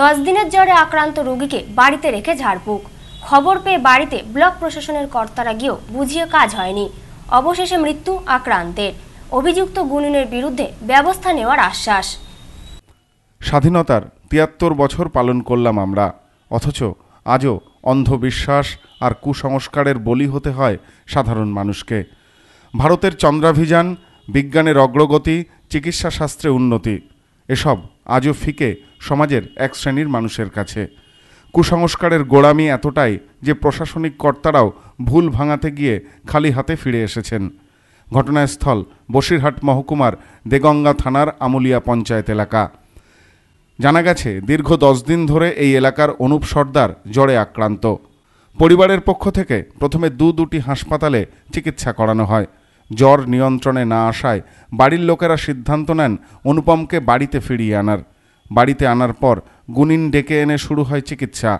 দশ দিনের জ্বরে আক্রান্ত রোগীকে বাড়িতে রেখে ঝাড়ফুঁক খবর পেয়ে বাড়িতে ব্লক প্রশাসনের কর্তারা গিয়েও বুঝিয়ে কাজ হয়নি অবশেষে মৃত্যু আক্রান্তের অভিযুক্ত গুনিনের বিরুদ্ধে ব্যবস্থা নেওয়ার আশ্বাস স্বাধীনতার তিয়াত্তর বছর পালন করলাম আমরা অথচ আজও অন্ধবিশ্বাস আর কুসংস্কারের বলি হতে হয় সাধারণ মানুষকে ভারতের চন্দ্রাভিযান বিজ্ঞানের অগ্রগতি চিকিৎসা শাস্ত্রে উন্নতি এসব আজও ফিকে সমাজের এক শ্রেণীর মানুষের কাছে কুসংস্কারের গোড়ামি এতটাই যে প্রশাসনিক কর্তারাও ভুল ভাঙাতে গিয়ে খালি হাতে ফিরে এসেছেন ঘটনাস্থল বসিরহাট মহকুমার দেগঙ্গা থানার আমুলিয়া পঞ্চায়েত এলাকা জানা গেছে দীর্ঘ দশ দিন ধরে এই এলাকার অনুপ সর্দার জ্বরে আক্রান্ত পরিবারের পক্ষ থেকে প্রথমে দু দুটি হাসপাতালে চিকিৎসা করানো হয় জ্বর নিয়ন্ত্রণে না আসায় বাড়ির লোকেরা সিদ্ধান্ত নেন অনুপমকে বাড়িতে ফিরিয়ে আনার বাড়িতে আনার পর গুনিন ডেকে এনে শুরু হয় চিকিৎসা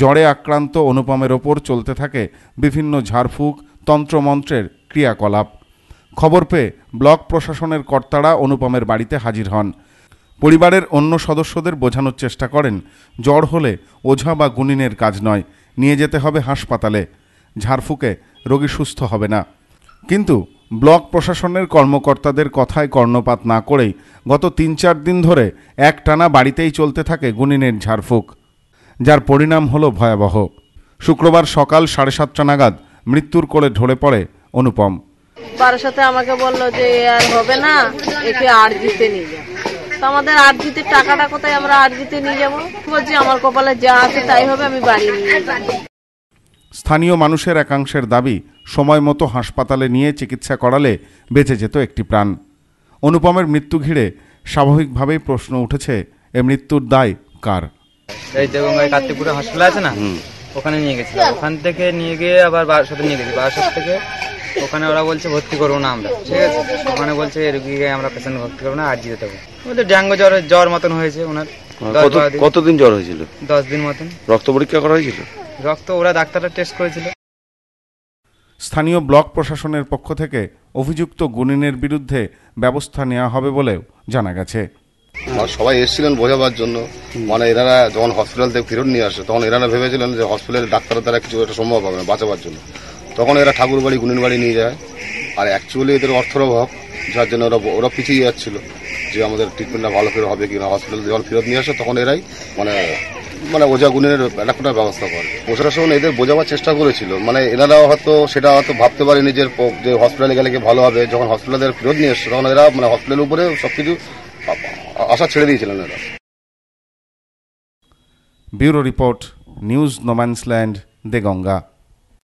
জ্বরে আক্রান্ত অনুপমের ওপর চলতে থাকে বিভিন্ন ঝাড়ফুঁক তন্ত্রমন্ত্রের ক্রিয়াকলাপ খবর পেয়ে ব্লক প্রশাসনের কর্তারা অনুপমের বাড়িতে হাজির হন পরিবারের অন্য সদস্যদের বোঝানোর চেষ্টা করেন জ্বর হলে ওঝা বা গুনিনের কাজ নয় নিয়ে যেতে হবে হাসপাতালে ঝাড়ফুঁকে রোগী সুস্থ হবে না কিন্তু ব্লক প্রশাসনের কর্মকর্তাদের কথায় কর্ণপাত না করেই গত তিন চার দিন ধরে একটানা বাড়িতেই চলতে থাকে গুনিনের ঝাড়ফুঁক যার পরিণাম হলো ভয়াবহ শুক্রবার সকাল সাড়ে সাতটা নাগাদ মৃত্যুর কোলে ঢলে পড়ে অনুপম আমাকে বললো যে আর হবে না একে আর জিতে নিয়ে আমাদের আর জিতে টাকাটা কোথায় আমরা আর জিতে নিয়ে যাবো বলছি আমার কপালে যা আছে তাই হবে আমি বাড়ি নিয়ে স্থানীয় মানুষের একাংশের দাবি সময় মতো হাসপাতালে নিয়ে চিকিৎসা করালে বেঁচে যেত একটি প্রাণ অনুপমের মৃত্যু ঘিরে স্বাভাবিকভাবেই প্রশ্ন উঠেছে এ মৃত্যুর দায় কার এই দেবঙ্গায় কার্তিকপুরে হসপিটাল আছে না ওখানে নিয়ে গেছিলাম ওখান থেকে নিয়ে গিয়ে আবার বারাসাতে নিয়ে গেছি বারাসাত থেকে ওখানে ওরা বলছে ভর্তি করবো না আমরা ঠিক আছে ওখানে বলছে রুগীকে আমরা পেশেন্ট ভর্তি করবো না আর জিতে দেবো বলতে ড্যাঙ্গো জ্বর জ্বর মতন হয়েছে ওনার মানে কতদিন জ্বর হয়েছিল দশ দিন মতন রক্ত পরীক্ষা করা হয়েছিল রক্ত ওরা ডাক্তাররা টেস্ট করেছিল স্থানীয় ব্লক প্রশাসনের পক্ষ থেকে অভিযুক্ত গুনিনের বিরুদ্ধে ব্যবস্থা নেওয়া হবে বলেও জানা গেছে সবাই এসেছিলেন বোঝাবার জন্য মানে এনারা যখন হসপিটাল থেকে ফেরত নিয়ে আসে তখন এনারা ভেবেছিলেন যে হসপিটালের ডাক্তারের দ্বারা কিছু একটা সম্ভব হবে না বাঁচাবার জন্য তখন এরা ঠাকুর বাড়ি গুনিন বাড়ি নিয়ে যায় আর অ্যাকচুয়ালি এদের অর্থের অভাব যার জন্য ওরা ওরা পিছিয়ে যাচ্ছিল যে আমাদের ট্রিটমেন্টটা ভালো করে হবে কিনা হসপিটাল যখন ফেরত নিয়ে আসে তখন এরাই মানে মানে ওজা গুণের রাখানোর ব্যবস্থা করে প্রশাসন এদের বোঝাবার চেষ্টা করেছিল মানে এনারা হয়তো সেটা হয়তো ভাবতে পারেনি যে যে হসপিটালে গেলে কি ভালো হবে যখন হসপিটালের ফেরত নিয়ে এসছে তখন এরা মানে হসপিটালের উপরে সবকিছু আশা ছেড়ে দিয়েছিলেন এরা ব্যুরো রিপোর্ট নিউজ নোম্যান্সল্যান্ড দে গঙ্গা